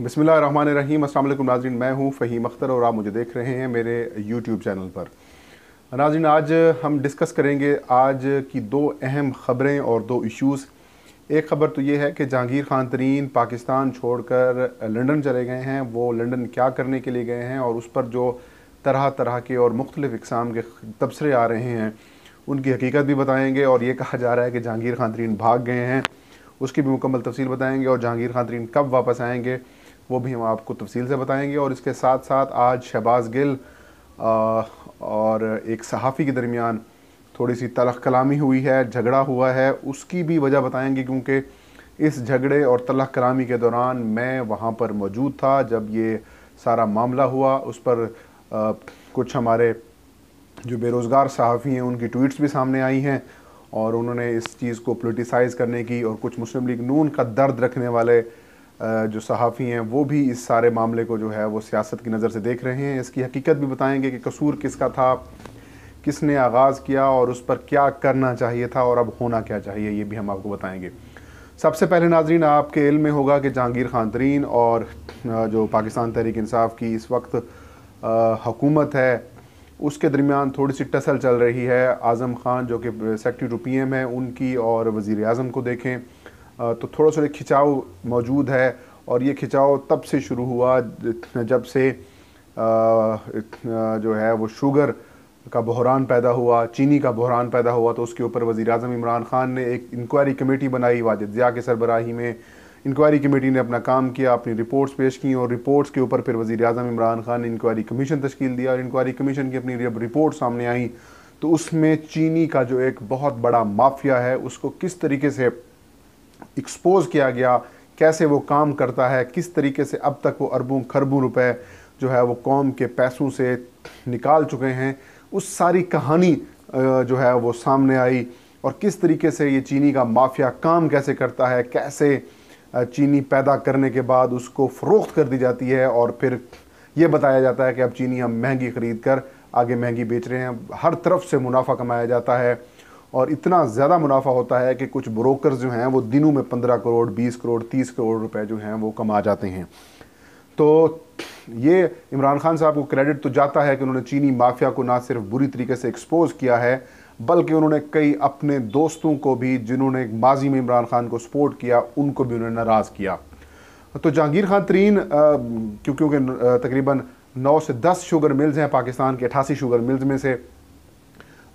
बसमिल रहीम असल नाजरन मैं हूँ फ़हीम अख्तर और आप मुझे देख रहे हैं मेरे यूट्यूब चैनल पर नाजरन आज हम डिस्कस करेंगे आज की दो अहम ख़बरें और दो इश्यूज़ एक ख़बर तो ये है कि जहांगीर खान तरीन पाकिस्तान छोड़कर लंदन चले गए हैं वो लंदन क्या करने के लिए गए हैं और उस पर जो तरह तरह के और मुख्तलिफ़ इकसाम के तबसरे आ रहे हैं उनकी हकीकत भी बताएँगे और ये कहा जा रहा है कि जहांगीर खान तरीन भाग गए हैं उसकी भी मुकम्मल तफसील बताएँगे और जहांगीर खान तरीन कब वापस आएँगे वो भी हम आपको तफसील से बताएंगे और इसके साथ साथ आज शहबाज गिल और एक सहाफ़ी के दरमियान थोड़ी सी तलख कलामी हुई है झगड़ा हुआ है उसकी भी वजह बताएंगे क्योंकि इस झगड़े और तलख कलामी के दौरान मैं वहाँ पर मौजूद था जब ये सारा मामला हुआ उस पर आ, कुछ हमारे जो बेरोज़गार सहाफ़ी हैं उनकी ट्वीट्स भी सामने आई हैं और उन्होंने इस चीज़ को पोलिटिसाइज़ करने की और कुछ मुस्लिम लीग नून का दर्द रखने वाले जो सहाफ़ी हैं वो भी इस सारे मामले को जो है वो सियासत की नज़र से देख रहे हैं इसकी हकीकत भी बताएंगे कि कसूर किसका था किसने आगाज़ किया और उस पर क्या करना चाहिए था और अब होना क्या चाहिए ये भी हम आपको बताएंगे सबसे पहले नाजरीन आपके इल में होगा कि जहांगीर खान तरीन और जो पाकिस्तान तहरीक इंसाफ की इस वक्त हकूमत है उसके दरमियान थोड़ी सी टसल चल रही है आज़म खान जो कि सेक्रटरी टू पी एम है उनकी और वज़ी अजम को देखें तो थोड़ा सा खिंचाव मौजूद है और ये खिंचाव तब से शुरू हुआ जब से जो है वो शुगर का बहरान पैदा हुआ चीनी का बहरान पैदा हुआ तो उसके ऊपर वज़ी अजम इमरान ख़ान ने एक इंक्वायरी कमेटी बनाई वाजिद ज़िया के सरबराही में इंक्वायरी कमेटी ने अपना काम किया अपनी रिपोर्ट्स पेश की और रिपोर्ट्स के ऊपर फिर वज़ी अजम इमरान ख़ान ने इंक्वायरी कमीशन तश्ील दिया और इंक्वायरी कमीशन की अपनी जब रिपोर्ट सामने आई तो उसमें चीनी का जो एक बहुत बड़ा माफिया है उसको किस तरीके से एक्सपोज किया गया कैसे वो काम करता है किस तरीके से अब तक वो अरबों खरबों रुपए जो है वो कौम के पैसों से निकाल चुके हैं उस सारी कहानी जो है वो सामने आई और किस तरीके से ये चीनी का माफिया काम कैसे करता है कैसे चीनी पैदा करने के बाद उसको फ़रोख्त कर दी जाती है और फिर ये बताया जाता है कि अब चीनी हम महंगी ख़रीद कर आगे महंगी बेच रहे हैं हर तरफ से मुनाफा कमाया जाता है और इतना ज़्यादा मुनाफा होता है कि कुछ ब्रोकर्स जो हैं वो दिनों में पंद्रह करोड़ बीस करोड़ तीस करोड़ रुपए जो हैं वो कमा जाते हैं तो ये इमरान खान साहब को क्रेडिट तो जाता है कि उन्होंने चीनी माफिया को ना सिर्फ बुरी तरीके से एक्सपोज़ किया है बल्कि उन्होंने कई अपने दोस्तों को भी जिन्होंने माजी में इमरान खान को सपोर्ट किया उनको भी उन्होंने नाराज़ किया तो जहांगीर खान तरीन क्यों क्योंकि तकरीबन नौ से दस शुगर मिल्स हैं पाकिस्तान के अठासी शुगर मिल्स में से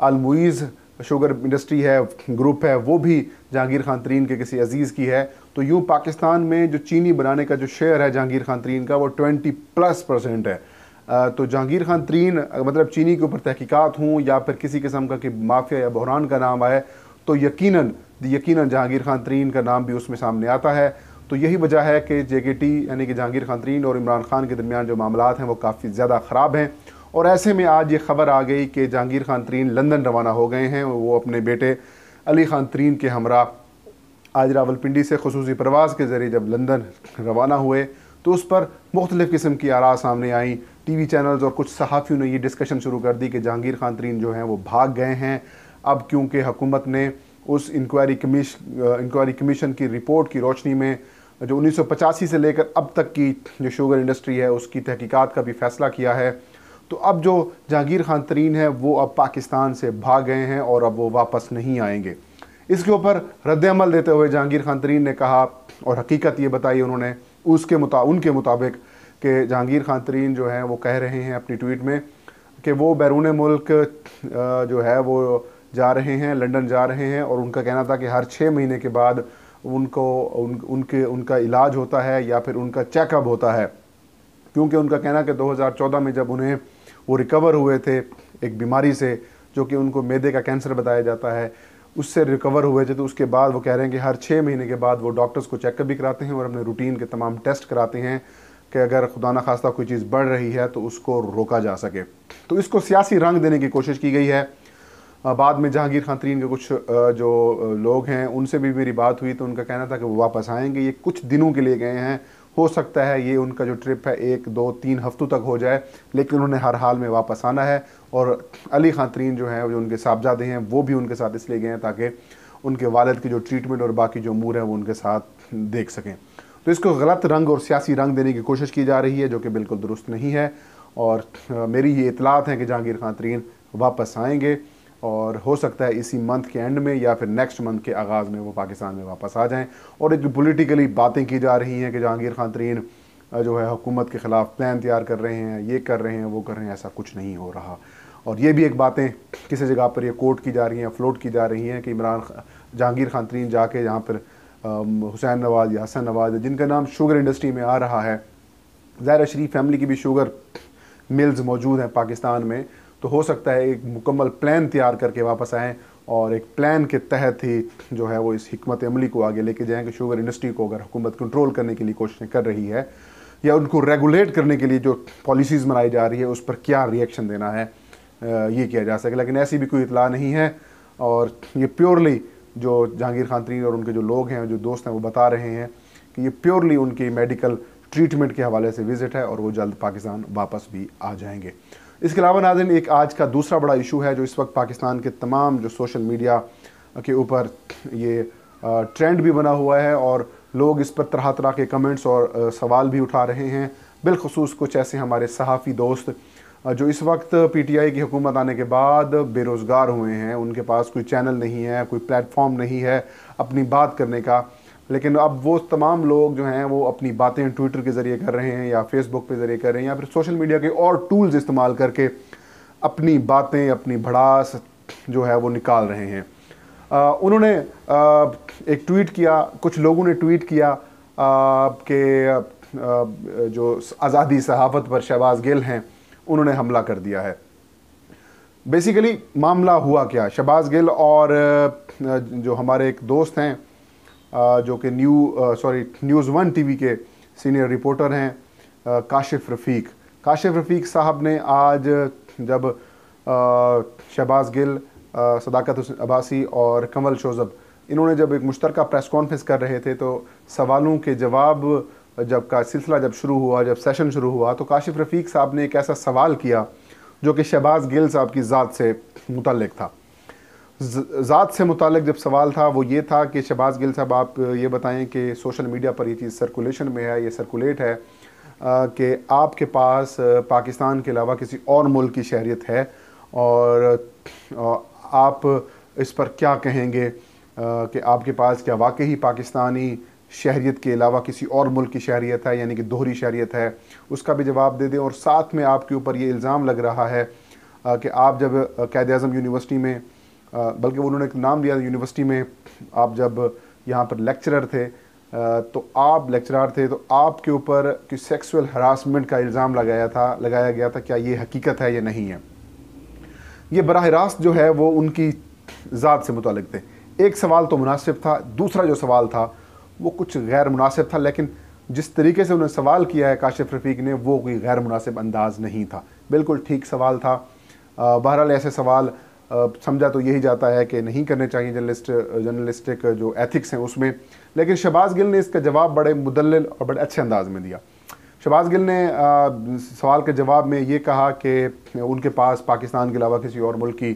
अलमुइज़ शुगर इंडस्ट्री है ग्रुप है वो भी जहांगीर खान तरीन के किसी अजीज़ की है तो यूँ पाकिस्तान में जो चीनी बनाने का जो शेयर है जहांगीर खान तरीन का वो ट्वेंटी प्लस परसेंट है तो जहांगीर खान तरीन मतलब चीनी के ऊपर तहकीकत हूँ या फिर किसी किस्म का कि माफिया या बहरान का नाम आए तो यकीन यकीन जहांगीर खान तरीन का नाम भी उसमें सामने आता है तो यही वजह है कि जे के टी यानी कि जहांगीर खान तरीन और इमरान खान के दरमियान जो मामला हैं वो काफ़ी ज़्यादा ख़राब हैं और ऐसे में आज ये खबर आ गई कि जहांगीर खान तरीन लंदन रवाना हो गए हैं वो अपने बेटे अली खान तरीन के हमरा आज रावलपिंडी से खसूस प्रवास के ज़रिए जब लंदन रवाना हुए तो उस पर मुख्तलिफ़ किस्म की आरा सामने आई टी वी चैनल्स और कुछ सहाफ़ियों ने ये डिस्कशन शुरू कर दी कि जहांगीर खान तरीन जो हैं वो भाग गए हैं अब क्योंकि हुकूमत ने उस इंक्वायरी कमीश इंक्वायरी कमीशन की रिपोर्ट की रोशनी में जो उन्नीस सौ पचासी से लेकर अब तक की जो शुगर इंडस्ट्री है उसकी तहकीकात का भी फैसला किया है तो अब जो जहांगीर खान तरीन है वो अब पाकिस्तान से भाग गए हैं और अब वो वापस नहीं आएंगे इसके ऊपर रद्दमल देते हुए जहांगीर खान तरीन ने कहा और हकीकत ये बताई उन्होंने उसके मुता उनके मुताबिक कि जहांगीर खान तरीन जो हैं वो कह रहे हैं अपनी ट्वीट में कि वो बैरून मुल्क जो है वो जा रहे हैं लंदन जा रहे हैं और उनका कहना था कि हर छः महीने के बाद उनको उन, उनके उनका इलाज होता है या फिर उनका चेकअप होता है क्योंकि उनका कहना कि 2014 में जब उन्हें वो रिकवर हुए थे एक बीमारी से जो कि उनको मैदे का कैंसर बताया जाता है उससे रिकवर हुए थे तो उसके बाद वो कह रहे हैं कि हर छः महीने के बाद वो डॉक्टर्स को चेकअप भी कराते हैं और अपने रूटीन के तमाम टेस्ट कराते हैं कि अगर खुदा न खास्ता कोई चीज़ बढ़ रही है तो उसको रोका जा सके तो इसको सियासी रंग देने की कोशिश की गई है बाद में जहांगीर खान तरीन के कुछ जो लोग हैं उनसे भी मेरी बात हुई तो उनका कहना था कि वो वापस आएंगे ये कुछ दिनों के लिए गए हैं हो सकता है ये उनका जो ट्रिप है एक दो तीन हफ्तों तक हो जाए लेकिन उन्हें हर हाल में वापस आना है और अली खान तरीन जो है जो उनके साहबजादे हैं वो भी उनके साथ इसलिए गए हैं ताकि उनके वालद की जो ट्रीटमेंट और बाकी जो अमूर हैं वो उनके साथ देख सकें तो इसको गलत रंग और सियासी रंग देने की कोशिश की जा रही है जो कि बिल्कुल दुरुस्त नहीं है और मेरी ये इतलात हैं कि जहांगीर खान तरीन वापस आएँगे और हो सकता है इसी मंथ के एंड में या फिर नेक्स्ट मंथ के आगाज़ में वो पाकिस्तान में वापस आ जाएं और एक पोलिटिकली बातें की जा रही हैं कि जहांगीर खान तरीन जो है हुकूमत के ख़िलाफ़ प्लान तैयार कर रहे हैं ये कर रहे हैं वो कर रहे हैं ऐसा कुछ नहीं हो रहा और ये भी एक बातें किसी जगह पर ये कोर्ट की जा रही हैं फ्लोट की जा रही हैं कि इमरान जहांगीर खान तरीन जाके यहाँ पर हुसैन नवाज़ या हसन नवाज़ जिनका नाम शुगर इंडस्ट्री में आ रहा है ज़ाहिर शरीफ फैमिली की भी शुगर मिल्स मौजूद हैं पाकिस्तान में तो हो सकता है एक मुकम्मल प्लान तैयार करके वापस आएँ और एक प्लान के तहत ही जो है वो इस हमत अमली को आगे लेके जाएँ कि शुगर इंडस्ट्री को अगर हुकूमत कंट्रोल करने के लिए कोशिशें कर रही है या उनको रेगुलेट करने के लिए जो पॉलिसीज़ बनाई जा रही है उस पर क्या रिएक्शन देना है ये किया जा सके लेकिन ऐसी भी कोई इतला नहीं है और ये प्योरली जो जहांगीर खान तरीन और उनके जो लोग हैं जो दोस्त हैं वो बता रहे हैं कि ये प्योरली उनकी मेडिकल ट्रीटमेंट के हवाले से विज़िट है और वो जल्द पाकिस्तान वापस भी आ जाएंगे इसके अलावा नाजन एक आज का दूसरा बड़ा इशू है जो इस वक्त पाकिस्तान के तमाम जो सोशल मीडिया के ऊपर ये ट्रेंड भी बना हुआ है और लोग इस पर तरह तरह के कमेंट्स और सवाल भी उठा रहे हैं बिलखसूस कुछ ऐसे हमारे सहाफ़ी दोस्त जो इस वक्त पी टी आई की हुकूमत आने के बाद बेरोज़गार हुए हैं उनके पास कोई चैनल नहीं है कोई प्लेटफॉर्म नहीं है अपनी बात करने का लेकिन अब वो तमाम लोग जो हैं वो अपनी बातें ट्विटर के ज़रिए कर रहे हैं या फेसबुक के ज़रिए कर रहे हैं या फिर सोशल मीडिया के और टूल्स इस्तेमाल करके अपनी बातें अपनी भड़ास जो है वो निकाल रहे हैं आ, उन्होंने आ, एक ट्वीट किया कुछ लोगों ने ट्वीट किया कि जो आज़ादी सहाफ़त पर शहबाज गिल हैं उन्होंने हमला कर दिया है बेसिकली मामला हुआ क्या शहबाज गिल और जो हमारे एक दोस्त हैं जो कि new sorry news one TV के सीनियर रिपोर्टर हैं काशिफ रफ़ीक काशिफ रफ़ीक साहब ने आज जब शहबाज गिल सदाकत अब्बासी और कंवल शोजब इन्होंने जब एक मुश्तर प्रेस कॉन्फ्रेंस कर रहे थे तो सवालों के जवाब जब का सिलसिला जब शुरू हुआ जब सेशन शुरू हुआ तो काशिफ रफ़ीक साहब ने एक ऐसा सवाल किया जो कि शहबाज गिल साहब की ज़ात से मुतलक था ज़ात से मुतक जब सवाल था वो ये था कि शहबाज गिल साहब आप ये बताएं कि सोशल मीडिया पर ये चीज़ सर्कुलेशन में है ये सर्कुलेट है कि आपके पास पाकिस्तान के अलावा किसी और मुल्क की शहरीत है और आप इस पर क्या कहेंगे कि आपके पास क्या वाकई ही पाकिस्तानी शहरीत के अलावा किसी और मुल्क की शहरीत है यानी कि दोहरी शहरीत है उसका भी जवाब दे दें और साथ में आपके ऊपर ये इल्ज़ाम लग रहा है कि आप जब कैद अज़म यूनिवर्सिटी में बल्कि उन्होंने एक नाम दिया यूनिवर्सिटी में आप जब यहाँ पर लेक्चरर थे तो आप लेक्चरार थे तो आपके ऊपर कि सेक्सुअल हरासमेंट का इल्ज़ाम लगाया था लगाया गया था क्या ये हकीकत है या नहीं है ये बरह रास्त जो है वो उनकी ज़ात से मुतलक थे एक सवाल तो मुनासिब था दूसरा जो सवाल था वो कुछ गैर मुनासिब था लेकिन जिस तरीके से उन्होंने सवाल किया है काशिफ रफीक ने वो कोई गैर मुनासिब अंदाज़ नहीं था बिल्कुल ठीक सवाल था बहरहाल ऐसे सवाल समझा तो यही जाता है कि नहीं करने चाहिए जर्नलिस्ट जर्नलिस्टिक जो एथिक्स हैं उसमें लेकिन शहबाज गिल ने इसका जवाब बड़े मुदल और बड़े अच्छे अंदाज में दिया शहबाज गिल ने आ, सवाल के जवाब में ये कहा कि उनके पास पाकिस्तान के अलावा किसी और मुल्क की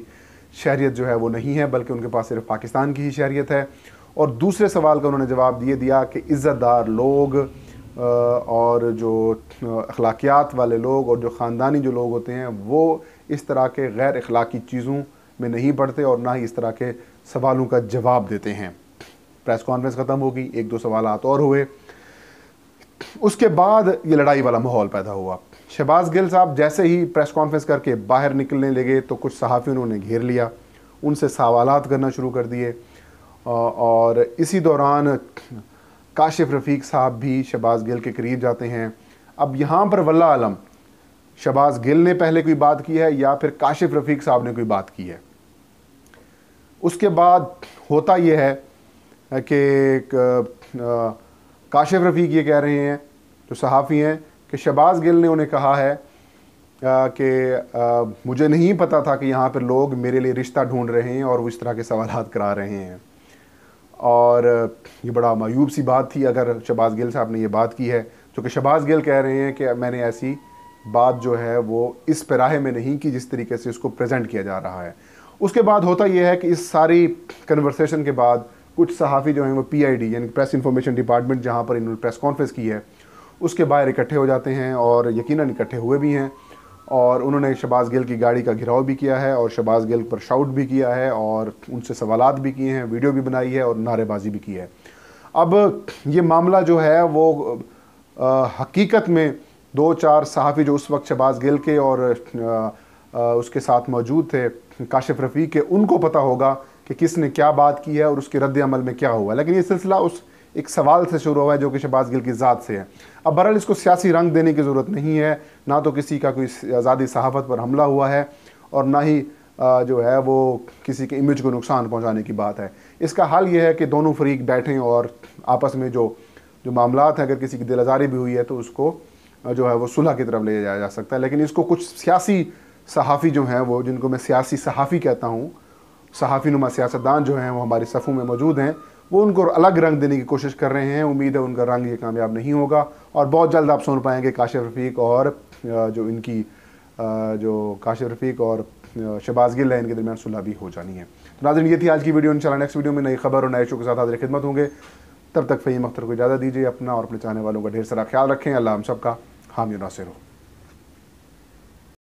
शहरीत जो है वो नहीं है बल्कि उनके पास सिर्फ पाकिस्तान की ही शहरीत है और दूसरे सवाल का उन्होंने जवाब ये दिया कि इज़्ज़तदार लोग और जो अखलाकियात वाले लोग और जो ख़ानदानी जो लोग होते हैं वो इस तरह के गैर अखलाकी चीज़ों में नहीं बढ़ते और ना ही इस तरह के सवालों का जवाब देते हैं प्रेस कॉन्फ्रेंस ख़त्म होगी एक दो सवाल और हुए उसके बाद ये लड़ाई वाला माहौल पैदा हुआ शहबाज गिल साहब जैसे ही प्रेस कॉन्फ्रेंस करके बाहर निकलने लगे तो कुछ सहाफ़ी उन्होंने घेर लिया उनसे सवाल करना शुरू कर दिए और इसी दौरान काशिफ रफ़ीक साहब भी शहबाज गिल के करीब जाते हैं अब यहाँ पर वल्ला आलम शहबाज गिल ने पहले कोई बात की है या फिर काशिफ रफ़ीक साहब ने कोई बात की है उसके बाद होता यह है कि काशिफ रफ़ीक ये कह रहे हैं जो सहाफ़ी हैं कि शहबाज गिल ने उन्हें कहा है कि मुझे नहीं पता था कि यहाँ पर लोग मेरे लिए रिश्ता ढूंढ रहे हैं और वो इस तरह के सवाल करा रहे हैं और ये बड़ा मायूब सी बात थी अगर शहबाज गिल साहब ने ये बात की है चूँकि शहबाज गिल कह रहे हैं कि मैंने ऐसी बात जो है वो इस पराहे में नहीं की जिस तरीके से उसको प्रेजेंट किया जा रहा है उसके बाद होता यह है कि इस सारी कन्वर्सेशन के बाद कुछ सहाफ़ी जो हैं वो पी यानी प्रेस इन्फॉर्मेशन डिपार्टमेंट जहाँ पर इन्होंने प्रेस कॉन्फ्रेंस की है उसके बाहर इकट्ठे हो जाते हैं और यकीनन इकट्ठे हुए भी हैं और उन्होंने शबाज गिल की गाड़ी का घिराव भी किया है और शबाज गिल पर शाउट भी किया है और उनसे सवाल भी किए हैं वीडियो भी बनाई है और नारेबाजी भी की है अब ये मामला जो है वो आ, हकीकत में दो चार सहाफ़ी जो उस वक्त शबाज गिल के और आ, उसके साथ मौजूद थे काशिफ रफ़ी के उनको पता होगा कि किसने क्या बात की है और उसके रद्द अमल में क्या हुआ लेकिन ये सिलसिला उस एक सवाल से शुरू हुआ है जो कि शहबाज गिल की ज़ात से है अब बहरहाल इसको सियासी रंग देने की ज़रूरत नहीं है ना तो किसी का कोई आज़ादी सहाफ़त पर हमला हुआ है और ना ही जो है वो किसी के इमेज को नुकसान पहुंचाने की बात है इसका हल ये है कि दोनों फरीक बैठें और आपस में जो जो मामला हैं अगर किसी की दिल आज़ारी भी हुई है तो उसको जो है वो सुलह की तरफ ले जाया जा सकता है लेकिन इसको कुछ सियासी सहाफ़ी जो हैं वो जिनको मैं सियासी सहाफ़ी कहता हूँ सहाफ़ी नुमा सियासतदान जो हैं वो हमारे सफ़ों में मौजूद हैं वो उनको अलग रंग देने की कोशिश कर रहे हैं उम्मीद है उनका रंग ये कामयाब नहीं होगा और बहुत जल्द आप सुन पाएंगे काशिफ रफ़ीक और जो इनकी जो काशिफ रफ़ीक और शबाज गिल है इनके दरमियान सुलह भी हो जानी है तो नाजन ये थी आज की वीडियो इंशाल्लाह नेक्स्ट वीडियो में नई खबर और नए शो के साथ हाजिर खिदमत होंगे तब तक फ़हीम अख्तर को इजाज़त दीजिए अपना और अपने चाहने वालों का ढेर सारा ख्याल रखें अल्लाह हम सबका हामी नासिर हो